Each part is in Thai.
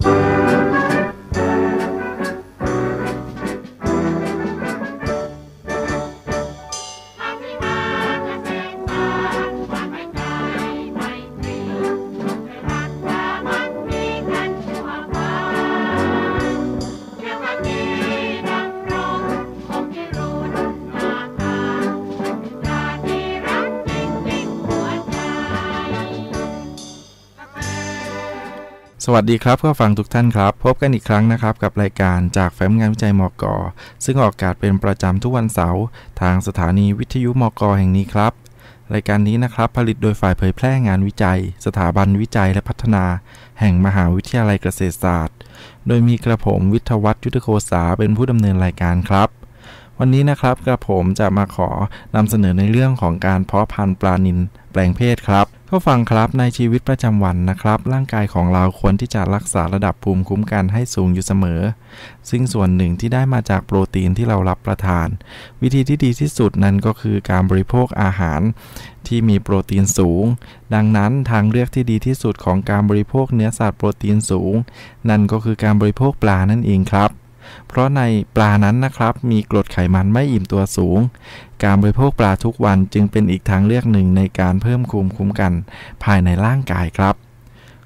you. สวัสดีครับเพื่อฟังทุกท่านครับ พบกันอีกครั้งนะครับ กับรายการจากแฟ้มงานวิจัยมกซึ่งออกอากาศเป็นประจำทุกวันเสาร์ ทางสถานีวิทยุ มกแห่งนี้ครับ รายการนี้นะครับผลิตโดยฝ่ายเผยแพร่งานวิจัย สถาบันวิจัยและพัฒนา แห่งมหาวิทยาลัยเกษตรศาสตร์โดยมีกระผมวิทวัตยุทธโคสาเป็นผู้ดำเนินรายการครับ วันนี้นะครับกระผมจะมาขอนำเสนอในเรื่องของการเพาะพันธุ์ปลานิลแปลงเพศครับผู้ฟังครับในชีวิตประจำวันนะครับ ร่างกายของเราควรที่จะรักษาระดับภูมิคุ้มกันให้สูงอยู่เสมอซึ่งส่วนหนึ่งที่ได้มาจากโปรตีนที่เรารับประทาน วิธีที่ดีที่สุดนั้นก็คือการบริโภคอาหาร ที่มีโปรตีนสูง ดังนั้นทางเลือกที่ดีที่สุดของการบริโภคเนื้อสัตว์โปรตีนสูงนั่นก็คือการบริโภคปลานั่นเองครับเพราะในปลานั้นนะครับมีกรดไขมันไม่อิ่มตัวสูง การบริโภคปลาทุกวันจึงเป็นอีกทางเลือกหนึ่งในการเพิ่มภูมิคุ้มกัน ภายในร่างกายครับ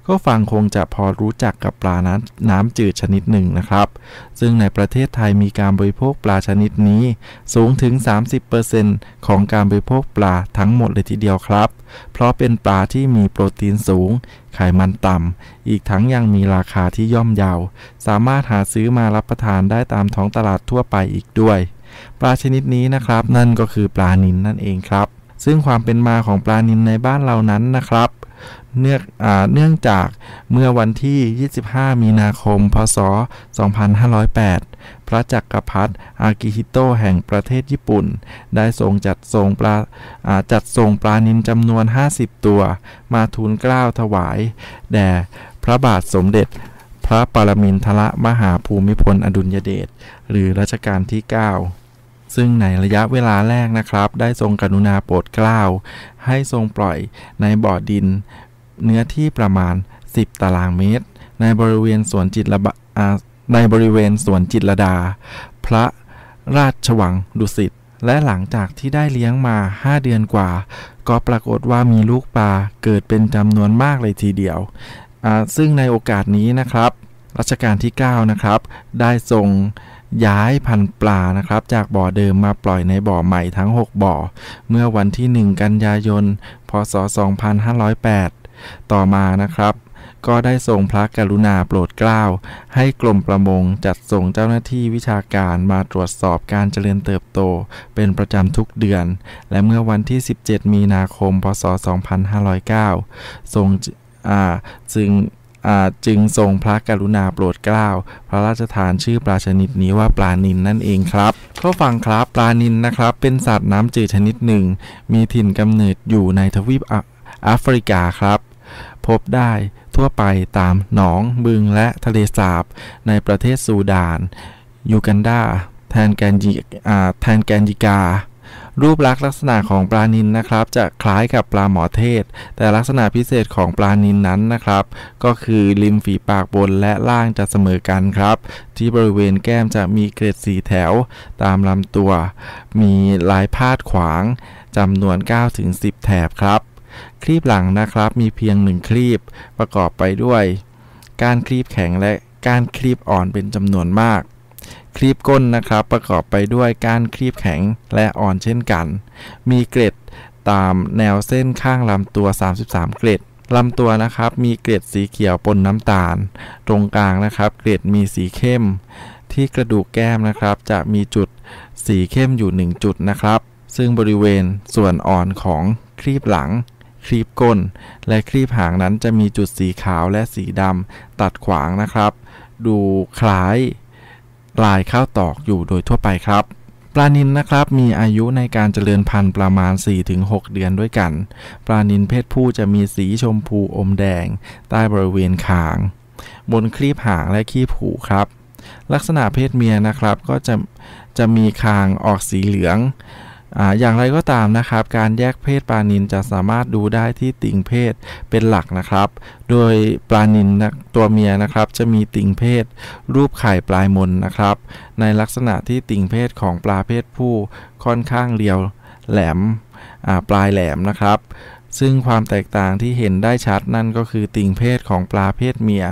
ก็ฟังคงจะพอรู้จักกับปลาน้ำน้ำจืดชนิดหนึ่งนะครับ ซึ่งในประเทศไทยมีการบริโภคปลาชนิดนี้ สูงถึง 30%ของการบริโภคปลาทั้งหมดเลยทีเดียวครับ เพราะเป็นปลาที่มีโปรตีนสูง ไขมันต่ำ อีกทั้งยังมีราคาที่ย่อมเยาสามารถหาซื้อมารับประทานได้ตามท้องตลาดทั่วไปอีกด้วย ปลาชนิดนี้นะครับนั่นก็คือปลานิลนนั่นเองครับ ซึ่งความเป็นมาของปลานิลในบ้านเรานั้นนะครับเนื่องเนื่องจากเมื่อวันที่ 25 มีนาคม พศ 2508 พระจักรพรรดิอากิฮิโตแห่งประเทศญี่ปุ่นได้ทรงจัดส่งปลาจัดส่งปลานิลจำนวน 50 ตัวมาทูลเกล้าถวาย แด่พระบาทสมเด็จพระปรมินทรมหาภูมิพลอดุลยเดชหรือรัชกาลที่ 9 ซึ่งในระยะเวลาแรกนะครับได้ทรงกรุณาโปรดเกล้าให้ทรงปล่อยในบ่อดินเนื้อที่ประมาณ 10 ตารางเมตร ในบริเวณสวนจิตระในบริเวณสวนจิตรดา พระราชวังดุสิต และหลังจากที่ได้เลี้ยงมา 5 เดือนกว่า ก็ปรากฏว่ามีลูกปลา เกิดเป็นจำนวนมากเลยทีเดียว ซึ่งในโอกาสนี้นะครับ รัชกาลที่ 9 นะครับ ได้ทรงย้ายพันปลานะครับ จากบ่อเดิมมาปล่อยในบ่อใหม่ทั้ง 6 บ่อ เมื่อวันที่ 1 กันยายน พศ2508ต่อมานะครับก็ได้ทรงพระกรุณาโปรดเกล้าให้กรมประมงจัดส่งเจ้าหน้าที่วิชาการมาตรวจสอบการเจริญเติบโต เป็นประจำทุกเดือน และเมื่อวันที่ 17 มีนาคม พศ 2509ทรงจึงจึงทรงพระกรุณาโปรดเกล้าพระราชทานชื่อปลาชนิดนี้ว่าปลานินนั่นเองครับเข้าฟังครับปลานินนะครับเป็นสัตว์น้ำจืดชนิดหนึ่ง มีถิ่นกำเนิดอยู่ในทวีปแอฟริกาครับพบได้ทั่วไปตามหนอง บึงและทะเลสาบ ในประเทศซูดาน ยูกันดาแทนแกนจิแทนแกนจิกา รูปลักษณ์ลักษณะของปลานินนะครับ จะคล้ายกับปลาหมอเทศ แต่ลักษณะพิเศษของปลานินนั้นนะครับ ก็คือริมฝีปากบนและล่างจะเสมอกันครับ ที่บริเวณแก้มจะมีเกล็ดสีแถวตามลำตัว มีลายพาดขวางจำนวน 9-10 แถบครับคลีบหลังนะครับมีเพียงหนึ่งคลีบประกอบไปด้วย การคลีบแข็งและการคลีบอ่อนเป็นจำนวนมากคลีบก้นนะครับประกอบไปด้วยการคลีบแข็งและอ่อนเช่นกัน มีเกร็ดตามแนวเส้นข้างลำตัว 33 เกร็ดลำตัวนะครับมีเกล็ดสีเขียวปนน้ำตาล ตรงกลางนะครับเกล็ดมีสีเข้ม ที่กระดูกแก้มนะครับจะมีจุดสีเข้มอยู่1จุดนะครับซึ่งบริเวณส่วนอ่อนของครีบหลังครีบก้นและครีบหางนั้นจะมีจุดสีขาวและสีดำตัดขวางนะครับ ดูคล้าย ลายข้าวตอกอยู่โดยทั่วไปครับ ปลานินนะครับมีอายุในการเจริญพันธุ์ประมาณ 4-6 เดือนด้วยกัน ปลานินเพศผู้จะมีสีชมพูอมแดง ใต้บริเวณคาง บนครีบหางและครีบหูครับ ลักษณะเพศเมียนะครับก็จะจะมีคางออกสีเหลืองอย่างไรก็ตามนะครับการแยกเพศปลานินจะสามารถดูได้ที่ติ่งเพศเป็นหลักนะครับ โดยปลานินตัวเมียนะครับ จะมีติ่งเพศรูปไข่ปลายมนนะครับ ในลักษณะที่ติ่งเพศของปลาเพศผู้ค่อนข้างเรียวแหลมปลายแหลมนะครับ ซึ่งความแตกต่างที่เห็นได้ชัดนั่นก็คือติ่งเพศของปลาเพศเมีย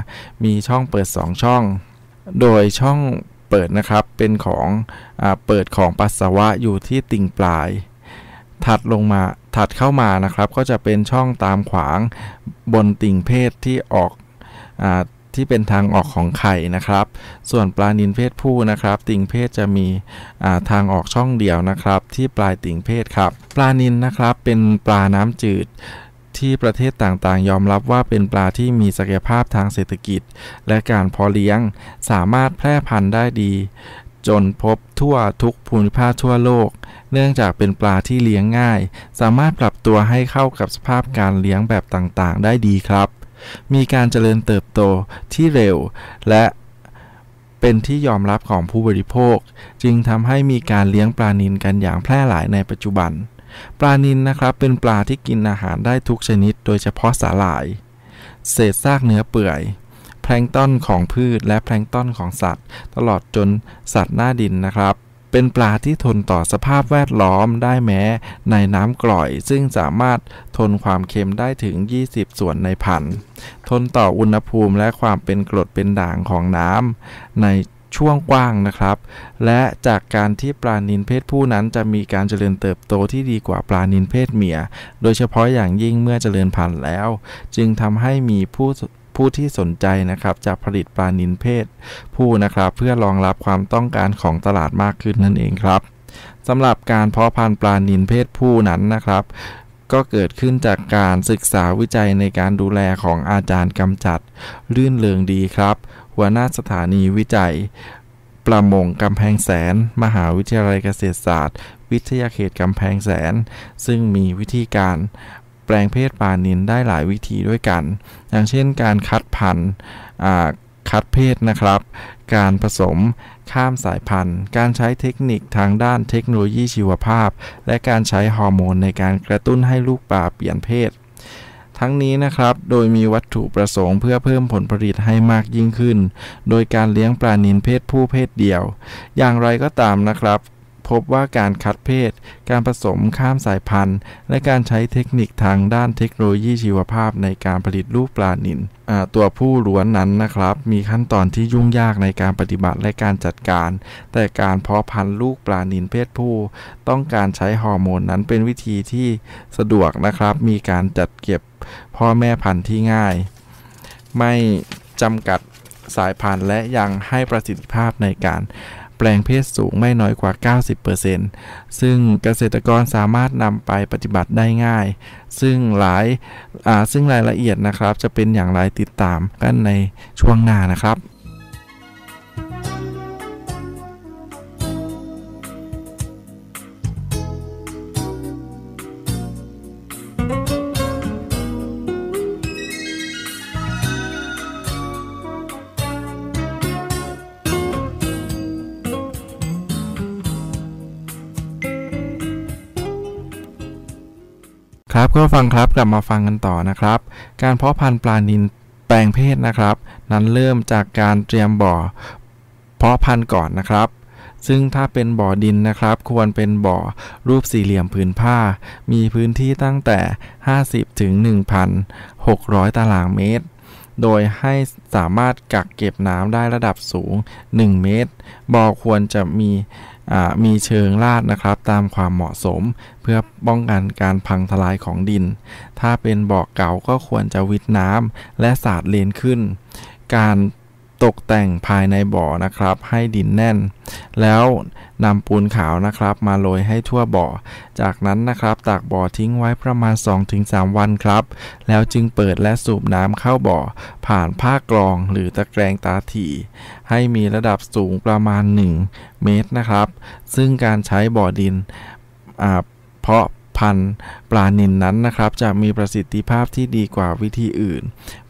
มีช่องเปิด 2 ช่อง โดยช่องเปิดนะครับ เป็นของอเปิดของปัสสาวะอยู่ที่ติ่งปลาย ถัดลงมาถัดเข้ามานะครับก็จะเป็นช่องตามขวางบนติ่งเพศที่ออกอที่เป็นทางออกของไข่นะครับส่วนปลานินเพศผู้นะครับ ติ่งเพศจะมีทางออกช่องเดียวนะครับที่ปลายติ่งเพศครับปลานินนะครับเป็นปลาน้ำจืดที่ประเทศต่างๆยอมรับว่าเป็นปลาที่มีศักยภาพทางเศรษฐกิจ และการพอเลี้ยงสามารถแพร่พันธุ์ได้ดี จนพบทั่วทุกภูมิภาคทั่วโลก เนื่องจากเป็นปลาที่เลี้ยงง่าย สามารถปรับตัวให้เข้ากับสภาพการเลี้ยงแบบต่างๆ ได้ดีครับ มีการเจริญเติบโตที่เร็ว และเป็นที่ยอมรับของผู้บริโภค จึงทำให้มีการเลี้ยงปลานิลกันอย่างแพร่หลายในปัจจุบันปลานิลนนะครับเป็นปลาที่กินอาหารได้ทุกชนิด โดยเฉพาะสาหร่าย เศษซากเนื้อเปื่อย แพลงต้อนของพืชและแพลงต้อนของสัตว์ ตลอดจนสัตว์หน้าดินนะครับ เป็นปลาที่ทนต่อสภาพแวดล้อมได้แม้ในน้ำกร่อย ซึ่งสามารถทนความเค็มได้ถึง20ส่วนในพันทนต่ออุณหภูมิและความเป็นกรดเป็นด่างของน้ำในช่วงกว้างนะครับ และจากการที่ปลานินเพศผู้นั้นจะมีการเจริญเติบโตที่ดีกว่าปลานินเพศเมีย โดยเฉพาะอย่างยิ่งเมื่อเจริญพันธุ์แล้ว จึงทำให้มีผู้ผู้ที่สนใจนะครับจะผลิตปลานินเพศผู้นะครับ เพื่อรองรับความต้องการของตลาดมากขึ้นนั่นเองครับสำหรับการเพาะพันธุ์ปลานินเพศผู้นั้นนะครับก็เกิดขึ้นจากการศึกษาวิจัยในการดูแลของอาจารย์กำจัด ลื่นเลืองดีครับ หัวหน้าสถานีวิจัย ประมงกำแพงแสน มหาวิทยาลัยเกษตรศาสตร์ วิทยาเขตกำแพงแสน ซึ่งมีวิธีการแปลงเพศปลานินได้หลายวิธีด้วยกัน อย่างเช่นการคัดพันธุ์คัดเพศนะครับ การผสมข้ามสายพันธุ์ การใช้เทคนิคทางด้านเทคโนโลยีชีวภาพ และการใช้ฮอร์โมนในการกระตุ้นให้ลูกปลาเปลี่ยนเพศ ทั้งนี้นะครับ โดยมีวัตถุประสงค์เพื่อเพิ่มผลผลิตให้มากยิ่งขึ้น โดยการเลี้ยงปลานินเพศผู้เพศเดียว อย่างไรก็ตามนะครับพบว่าการคัดเพศ การผสมข้ามสายพันธุ์ และการใช้เทคนิคทางด้านเทคโนโลยีชีวภาพในการผลิตลูกปลานิลตัวผู้ล้วนนั้นนะครับ มีขั้นตอนที่ยุ่งยากในการปฏิบัติและการจัดการ แต่การเพาะพันธุ์ลูกปลานิลเพศผู้ต้องการใช้ฮอร์โมนนั้นเป็นวิธีที่สะดวกนะครับมีการจัดเก็บพ่อแม่พันธุ์ที่ง่ายไม่จำกัดสายพันธุ์และยังให้ประสิทธิภาพในการแปลงเพศสูงไม่น้อยกว่า 90%ซึ่งเกษตรกรสามารถนำไปปฏิบัติได้ง่าย ซึ่งหลายซึ่งรายละเอียดนะครับจะเป็นอย่างไรติดตามกันในช่วงหน้านะครับพื่อฟังครับกลับมาฟังกันต่อนะครับ การเพาะพันธุ์ปลานิลแปลงเพศนะครับ นั้นเริ่มจากการเตรียมบ่อ เพาะพันธุ์ก่อนนะครับ ซึ่งถ้าเป็นบ่อดินนะครับ ควรเป็นบ่อรูปสี่เหลี่ยมผืนผ้า มีพื้นที่ตั้งแต่ 50 ถึง 1,600 ตารางเมตรโดยให้สามารถกักเก็บน้ำได้ระดับสูง 1 เมตร บ่อควรจะมีมีเชิงลาดนะครับตามความเหมาะสม เพื่อป้องกันการพังทลายของดิน ถ้าเป็นบ่อเก่าก็ควรจะวิดน้ำและสาดเลนขึ้น การตกแต่งภายในบ่อนะครับให้ดินแน่น แล้วนำปูนขาวนะครับมาโรยให้ทั่วบ่อ จากนั้นนะครับตากบ่อทิ้งไว้ประมาณ 2-3 วันครับ แล้วจึงเปิดและสูบน้ำเข้าบ่อ ผ่านผ้ากรองหรือตะแกรงตาถี่ให้มีระดับสูงประมาณ 1 เมตรนะครับ ซึ่งการใช้บ่อดินเพาะพันธุ์ปลานินนั้นนะครับ จะมีประสิทธิภาพที่ดีกว่าวิธีอื่น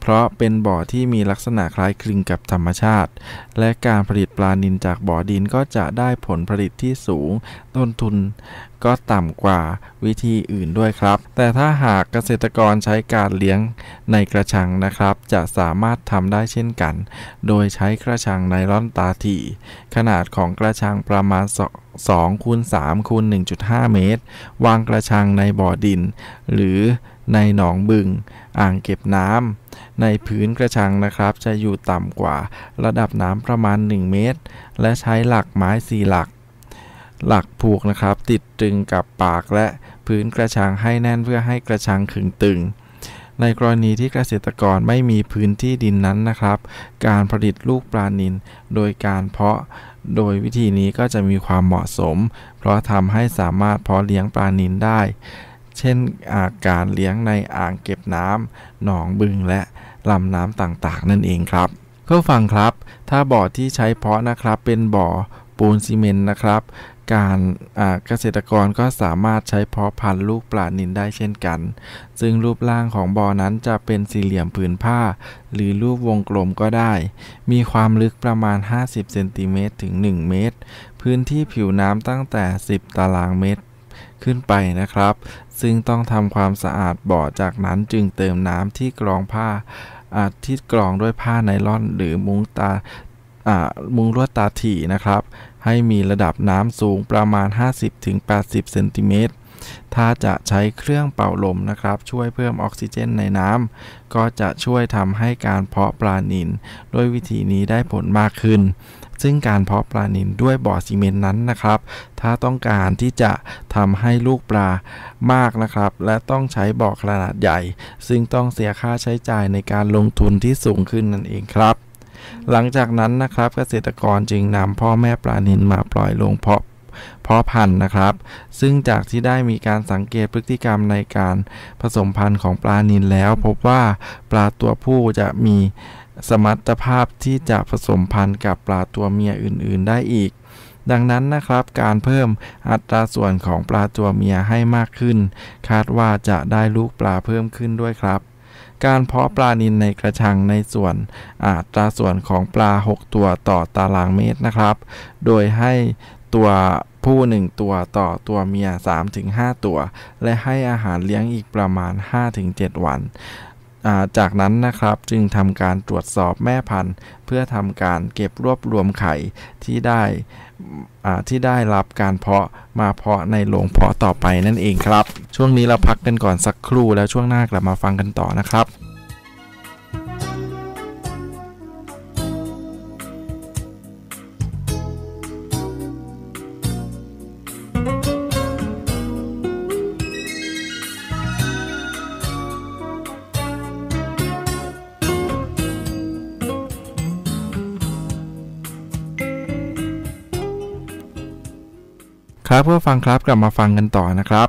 เพราะเป็นบ่อที่มีลักษณะคล้ายคลึงกับธรรมชาติ และการผลิตปลานินจากบ่อดินก็จะได้ผลผลิตที่สูง ต้นทุนก็ต่ำกว่าวิธีอื่นด้วยครับ แต่ถ้าหากเกษตรกรใช้การเลี้ยงในกระชังนะครับ จะสามารถทำได้เช่นกัน โดยใช้กระชังไนล่อนตาถี่ขนาดของกระชังประมาณ2คูณ3คูณ1.5 เมตร วางกระชังในบ่อดิน หรือในหนองบึง อ่างเก็บน้ำในพื้นกระชังนะครับจะอยู่ต่ำกว่าระดับน้ำประมาณ 1 เมตร และใช้หลักไม้สี่หลัก หลักผูกนะครับติดตึงกับปากและพื้นกระชังให้แน่นเพื่อให้กระชังขึงตึง ในกรณีที่เกษตรกรไม่มีพื้นที่ดินนั้นนะครับ การผลิตลูกปลานิลโดยการเพราะโดยวิธีนี้ก็จะมีความเหมาะสม เพราะทำให้สามารถเพาะเลี้ยงปลานิลได้ เช่นอาการเลี้ยงในอ่างเก็บน้ำหนองบึงและลำน้ำต่างๆนั่นเองครับเ่อฟังครับถ้าบ่อที่ใช้เพาะนะครับเป็นบ่อปูนซีเมนต์นะครับ การเกษตรกรก็สามารถใช้เพาะพันธุ์ลูกปลานินได้เช่นกัน ซึ่งรูปร่างของบ่อนั้นจะเป็นสี่เหลี่ยมผืนผ้าหรือรูปวงกลมก็ได้ มีความลึกประมาณ 50เซนติเมตรถึง1เมตร พื้นที่ผิวน้ำตั้งแต่ 10 ตารางเมตรขึ้นไปนะครับ ซึ่งต้องทำความสะอาดบ่อจากนั้นจึงเติมน้ำที่กรองผ้าอาที่กรองด้วยผ้าไนล่อนหรือมุ้งตามุ้งลวดตาถี่นะครับ ให้มีระดับน้ำสูงประมาณ 50-80 เซนติเมตร ถ้าจะใช้เครื่องเป่าลมนะครับ ช่วยเพิ่มออกซิเจนในน้ำ ก็จะช่วยทำให้การเพราะปลานินด้วยวิธีนี้ได้ผลมากขึ้นซึ่งการเพาะปลานิลด้วยบ่อซีเมนต์นั้นนะครับ ถ้าต้องการที่จะทำให้ลูกปลามากนะครับ และต้องใช้บ่อขนาดใหญ่ ซึ่งต้องเสียค่าใช้จ่ายในการลงทุนที่สูงขึ้นนั่นเองครับ หลังจากนั้นนะครับเกษตรกรจึงนำพ่อแม่ปลานิลมาปล่อยลงเพาะเพาะพันธุ์นะครับ ซึ่งจากที่ได้มีการสังเกตพฤติกรรมในการผสมพันธุ์ของปลานิลแล้ว พบว่าปลาตัวผู้จะมีสมรรถภาพที่จะผสมพันธุ์กับปลาตัวเมียอื่นๆได้อีก ดังนั้นนะครับ การเพิ่มอัตราส่วนของปลาตัวเมียให้มากขึ้น คาดว่าจะได้ลูกปลาเพิ่มขึ้นด้วยครับ การเพาะปลานิลในกระชังในส่วนอัตราส่วนของปลา 6 ตัวต่อตารางเมตรนะครับ โดยให้ตัวผู้1ตัวต่อตัวเมีย 3-5 ตัว และให้อาหารเลี้ยงอีกประมาณ 5-7 วันจากนั้นนะครับจึงทำการตรวจสอบแม่พันธุ์เพื่อทำการเก็บรวบรวมไข่ที่ได้ที่ได้รับการเพราะมาเพาะในโรงเพาะต่อไปนั่นเองครับ ช่วงนี้เราพักกันก่อนสักครู่แล้วช่วงหน้ากลับมาฟังกันต่อนะครับครับเพื่อฟังครับกลับมาฟังกันต่อนะครับ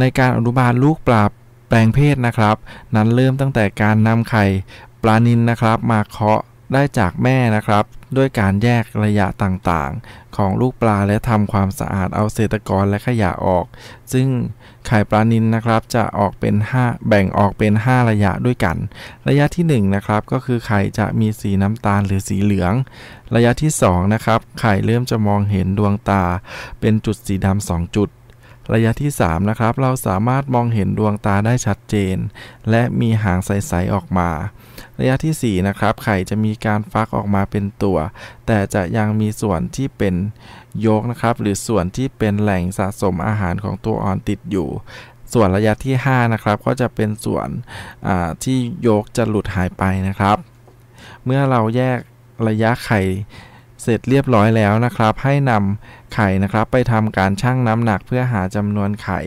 ในการอนุบาลลูกปลาแปลงเพศนะครับ นั้นเริ่มตั้งแต่การนำไข่ปลานินนะครับมาเคาะได้จากแม่นะครับด้วยการแยกระยะต่างๆ ของลูกปลาและทำความสะอาดเอาเศษตะกอนและขยะออก ซึ่งไข่ปลานิลนนะครับจะออกเป็น 5 แบ่งออกเป็น 5 ระยะด้วยกัน ระยะที่1นะครับก็คือไข่จะมีสีน้ำตาลหรือสีเหลือง ระยะที่2นะครับไข่เริ่มจะมองเห็นดวงตาเป็นจุดสีดำสองจุดระยะที่3นะครับเราสามารถมองเห็นดวงตาได้ชัดเจนและมีหางใสๆออกมาระยะที่ 4 นะครับ ไข่จะมีการฟักออกมาเป็นตัว แต่จะยังมีส่วนที่เป็นยกนะครับ หรือส่วนที่เป็นแหล่งสะสมอาหารของตัวอ่อนติดอยู่ ส่วนระยะที่5นะครับก็จะเป็นส่วนที่ยกจะหลุดหายไปนะครับ เมื่อเราแยกระยะไข่เสร็จเรียบร้อยแล้วนะครับให้นำไข่นะครับไปทำการชั่งน้ำหนักเพื่อหาจำนวนไข่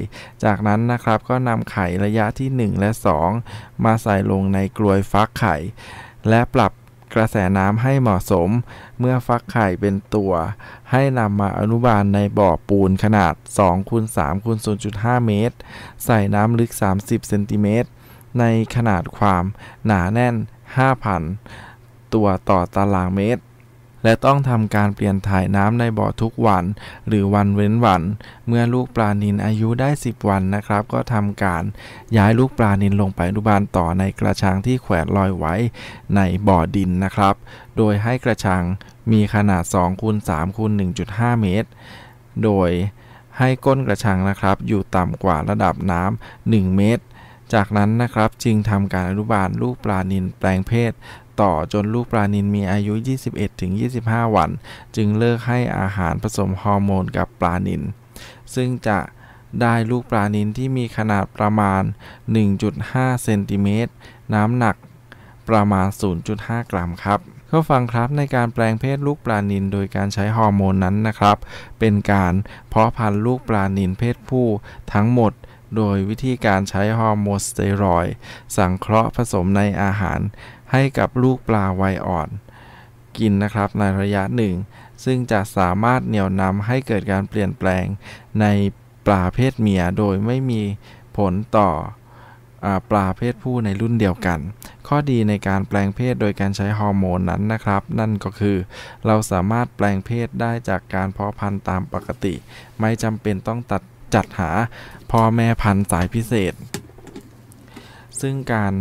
จากนั้นนะครับก็นำไข่ระยะที่ 1 และ 2 มาใส่ลงในกลวยฟักไข่ และปรับกระแสน้ำให้เหมาะสม เมื่อฟักไข่เป็นตัวให้นำมาอนุบาลในบ่อปูนขนาด2คูณ3คูณ0.5 เมตร ใส่น้ำลึก 30เซนติเมตรในขนาดความหนาแน่น 5,000 ตัวต่อตารางเมตรและต้องทำการเปลี่ยนถ่ายน้ำในบ่อทุกวัน หรือวันเว้นวัน เมื่อลูกปลานิลอายุได้ 10 วันนะครับ ก็ทำการย้ายลูกปลานิลลงไปอนุบาลต่อในกระชังที่แขวนลอยไว้ในบ่อดินนะครับ โดยให้กระชังมีขนาด2คูณ3คูณ1.5เมตร โดยให้ก้นกระชังนะครับอยู่ต่ำกว่าระดับน้ำ1เมตร จากนั้นนะครับจึงทำการอนุบาลลูกปลานิลแปลงเพศต่อจนลูกปลานิลมีอายุ 21-25 วัน จึงเลิกให้อาหารผสมฮอร์โมนกับปลานิล ซึ่งจะได้ลูกปลานิลที่มีขนาดประมาณ 1.5เซนติเมตร น้ำหนักประมาณ 0.5 กรัมครับก็ฟังครับในการแปลงเพศลูกปลานิลโดยการใช้ฮอร์โมนนั้นนะครับ เป็นการเพาะพันธุ์ลูกปลานิลเพศผู้ทั้งหมด โดยวิธีการใช้ฮอร์โมนสเตียรอยสังเคราะห์ผสมในอาหารให้กับลูกปลาวัยอ่อน กินนะครับในระยะหนึ่ง ซึ่งจะสามารถเหนี่ยวนำให้เกิดการเปลี่ยนแปลงในปลาเพศเมีย โดยไม่มีผลต่อปลาเพศผู้ในรุ่นเดียวกัน ข้อดีในการแปลงเพศโดยการใช้ฮอร์โมนนั้นนะครับ นั่นก็คือ เราสามารถแปลงเพศได้จากการเพาะพันธุ์ตามปกติ ไม่จำเป็นต้องตัดจัดหาพ่อแม่พันธุ์สายพิเศษ ซึ่งการ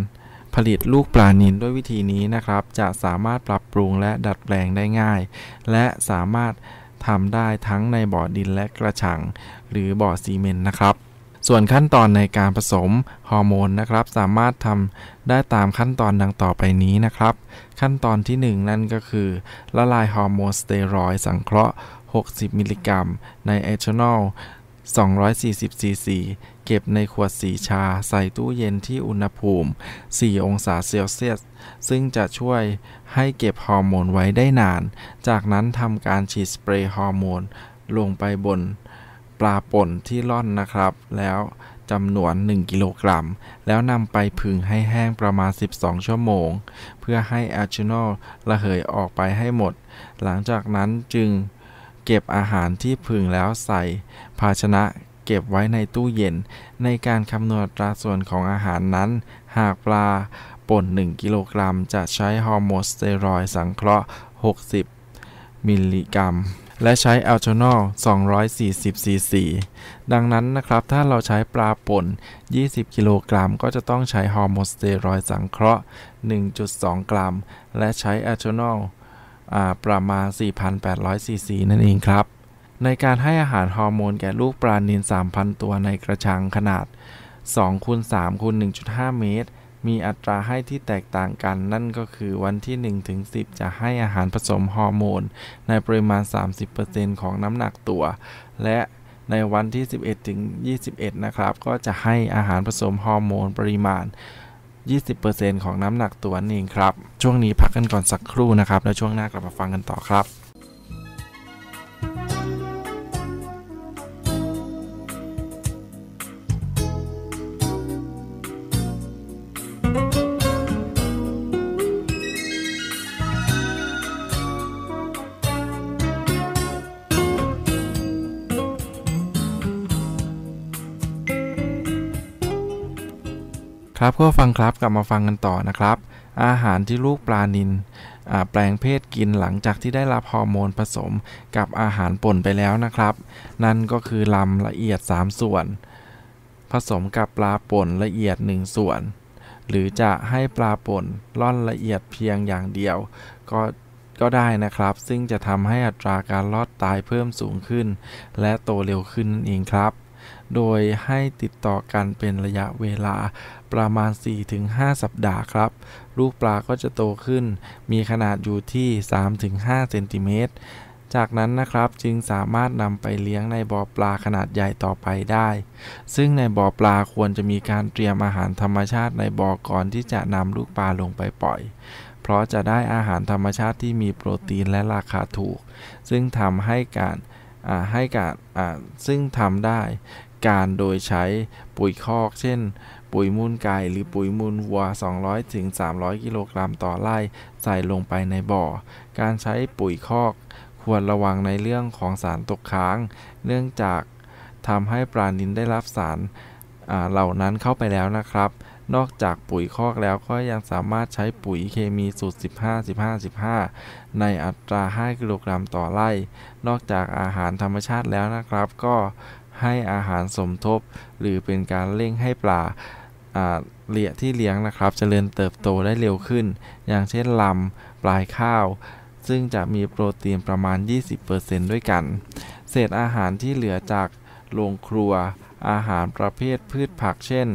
ผลิตลูกปลานิลด้วยวิธีนี้นะครับ จะสามารถปรับปรุงและดัดแปลงได้ง่าย และสามารถทำได้ทั้งในบ่อดินและกระชัง หรือบ่อซีเมนต์นะครับ ส่วนขั้นตอนในการผสมฮอร์โมนนะครับ สามารถทำได้ตามขั้นตอนดังต่อไปนี้นะครับ ขั้นตอนที่ 1 นั่นก็คือ ละลายฮอร์โมนสเตียรอยสังเคราะห์ 60มิลลิกรัม ในเอทานอล 240ซีซีเก็บ ใน ขวดสี ชาใส่ตู้เย็นที่อุณหภูมิ 4 องศาเซลเซียส ซึ่งจะช่วยให้เก็บ ฮอร์โมนไว้ได้นาน จากนั้นทำการฉีดสเปรย์ฮอร์โมนลงไปบน ปลาป่นที่ร่อนนะครับ แล้วจำนวน 1กิโลกรัมแล้วนำไปผึ่งให้แห้งประมาณ 12 ชั่วโมง เพื่อให้แอลชิโนลระเหยออกไปให้หมด หลังจากนั้นจึง เก็บอาหารที่ผึ่งแล้วใส่ ภาชนะเก็บไว้ในตู้เย็นในการคำนวณตราส่วนของอาหารนั้น หากปลาป่น1กิโลกรัมจะใช้ฮอร์โมนสเตียรอยสังเคราะห์60 มิลลิกรัม และใช้แอลโอนอล240ซีซี ดังนั้นนะครับถ้าเราใช้ปลาป่น20 กิโลกรัมก็จะต้องใช้ฮอร์โมนสเตียรอยสังเคราะห์1.2 กรัม และใช้แอลโจนอลประมาณ4,800ซีซีนั่นเองครับในการให้อาหารฮอร์โมนแก่ลูกปลานิน3,000 ตัวในกระชังขนาด2คูณ3คูณ1.5 เมตร มีอัตราให้ที่แตกต่างกัน นั่นก็คือวันที่1ถึง10 จะให้อาหารผสมฮอร์โมน ในปริมาณ 30%ของน้ำหนักตัว และในวันที่ 11 ถึง 21 นะครับ ก็จะให้อาหารผสมฮอร์โมนปริมาณ 20%ของน้ำหนักตัวนอ่ครับ ช่วงนี้พักกันก่อนสักครู่นะครับ แล้วช่วงหน้ากลับมาฟังกันต่อครับครับก็ฟังครับกลับมาฟังกันต่อนะครับ อาหารที่ลูกปลานิลแปลงเพศกินหลังจากที่ได้รับฮอร์โมนผสมกับอาหารป่นไปแล้วนะครับ นั่นก็คือลำละเอียด 3 ส่วน ผสมกับปลาป่นละเอียด 1 ส่วน หรือจะให้ปลาป่นล่อนละเอียดเพียงอย่างเดียวก็ก็ได้นะครับซึ่งจะทำให้อัตราการรอดตายเพิ่มสูงขึ้น และโตเร็วขึ้นนั่นเองครับโดยให้ติดต่อกันเป็นระยะเวลาประมาณ 4-5 สัปดาห์ครับลูกปลาก็จะโตขึ้นมีขนาดอยู่ที่ 3-5เซนติเมตรจากนั้นนะครับจึงสามารถนำไปเลี้ยงในบ่อปลาขนาดใหญ่ต่อไปได้ ซึ่งในบ่อปลาควรจะมีการเตรียมอาหารธรรมชาติในบ่อก่อนที่จะนำลูกปลาลงไปปล่อย เพราะจะได้อาหารธรรมชาติที่มีโปรตีนและราคาถูกซึ่งทำให้การให้กับซึ่งทำได้การโดยใช้ปุ๋ยคอก เช่นปุ๋ยมูลไก่หรือปุ๋ยมูลวัว 200ถึง300 กิโลกรัมต่อไร่ใส่ลงไปในบ่อ การใช้ปุ๋ยคอก ควรระวังในเรื่องของสารตกค้าง เนื่องจากทำให้ปลานิลได้รับสารเหล่านั้นเข้าไปแล้วนะครับนอกจากปุ๋ยคอกแล้วก็ยังสามารถใช้ปุ๋ยเคมีสูตร 15 15 15 ในอัตรา 5 กิโลกรัมต่อไร่ นอกจากอาหารธรรมชาติแล้วนะครับก็ให้อาหารสมทบหรือเป็นการเร่งให้ปลาเลี้ยที่เลี้ยงนะครับจเจริญเติบโตได้เร็วขึ้น อย่างเช่นลำปลายข้าวซึ่งจะมีโปรตีนประมาณ 20%ด้วยกัน เศษอาหารที่เหลือจากโรงครัว อาหารประเภทพืชผักเช่น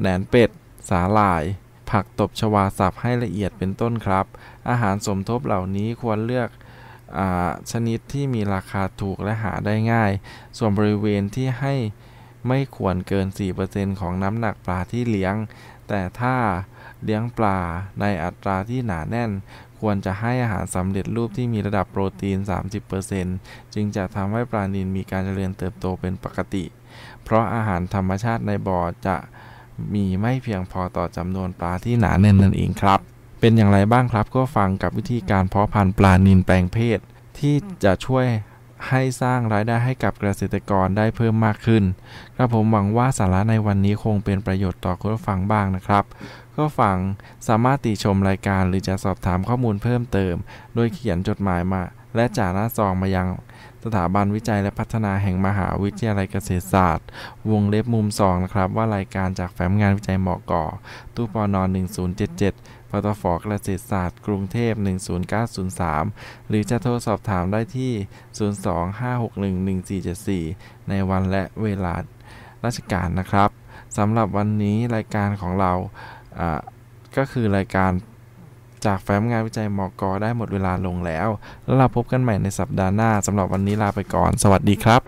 แหนนเป็ดสาหร่าย ผักตบชวาสับให้ละเอียดเป็นต้นครับ อาหารสมทบเหล่านี้ควรเลือกชนิดที่มีราคาถูกและหาได้ง่าย ส่วนบริเวณที่ให้ไม่ควรเกิน 4%ของน้ำหนักปลาที่เลี้ยง แต่ถ้าเลี้ยงปลาในอัตราที่หนาแน่น ควรจะให้อาหารสำเร็จรูปที่มีระดับโปรตีน 30%จึงจะทำให้ปลานิลมีการเจริญเติบโตเป็นปกติ เพราะอาหารธรรมชาติในบ่อจะมีไม่เพียงพอต่อจำนวนปลาที่หนาแน่นนั่นเองครับ เป็นอย่างไรบ้างครับก็ฟังกับวิธีการเพาะพันธุ์ปลานิลแปลงเพศ ที่จะช่วยให้สร้างรายได้ให้กับเกษตรกรได้เพิ่มมากขึ้น ครับผมหวังว่าสาระในวันนี้คงเป็นประโยชน์ต่อคุณผู้ฟังบ้างนะครับ ก็ฟังสามารถติชมรายการหรือจะสอบถามข้อมูลเพิ่มเติมโดยเขียนจดหมายมาและจ่าหน้าซองมายังสถาบันวิจัยและพัฒนาแห่งมหาวิทยาลัยเกษตรศาสตร์ วงเล็บมุม2นะครับว่ารายการจากแฟ้มงานวิจัยหมอก่อตู้ปอนอน1077ปตฟเกษตรศาสตร์กรุงเทพ 10903 หรือจะโทรสอบถามได้ที่ 025611474 ในวันและเวลาราชการนะครับสำหรับวันนี้รายการของเราก็คือรายการจากแฟ้มงานวิจัยมอกอได้หมดเวลาลงแล้ว แล้วเราพบกันใหม่ในสัปดาห์หน้าสำหรับวันนี้ลาไปก่อน สวัสดีครับ